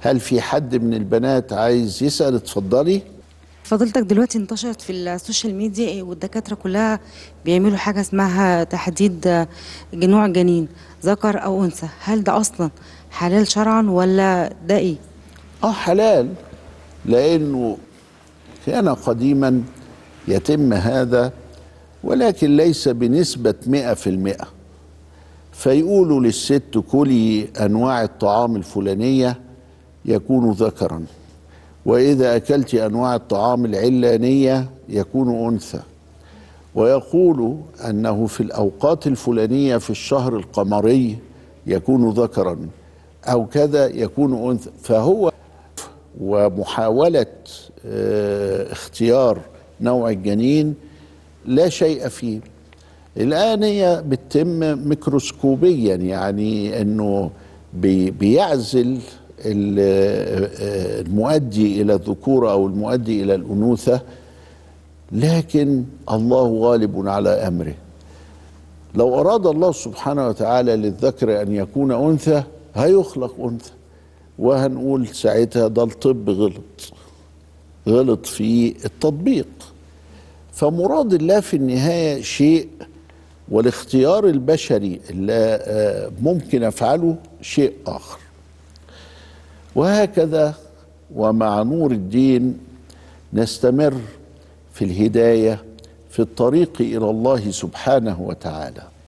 هل في حد من البنات عايز يسأل اتفضلي فضلتك دلوقتي انتشرت في السوشيال ميديا إيه، والدكاترة كلها بيعملوا حاجة اسمها تحديد نوع جنين ذكر أو أنثى هل ده أصلا حلال شرعا ولا ده إيه؟ آه حلال لأنه كان قديما يتم هذا ولكن ليس بنسبة 100% فيقولوا للست كلي أنواع الطعام الفلانية يكون ذكرا وإذا أكلت أنواع الطعام العلانية يكون أنثى ويقول أنه في الأوقات الفلانية في الشهر القمري يكون ذكرا أو كذا يكون أنثى فهو ومحاولة آه، اختيار نوع الجنين لا شيء فيه الآن هي بتتم ميكروسكوبيا يعني أنه بيعزل المؤدي الى الذكوره او المؤدي الى الانوثه لكن الله غالب على امره لو اراد الله سبحانه وتعالى للذكر ان يكون انثى هيخلق انثى وهنقول ساعتها ده الطب غلط غلط في التطبيق فمراد الله في النهايه شيء والاختيار البشري اللي آه، ممكن افعله شيء اخر وهكذا ومع نور الدين نستمر في الهدايه في الطريق الى الله سبحانه وتعالى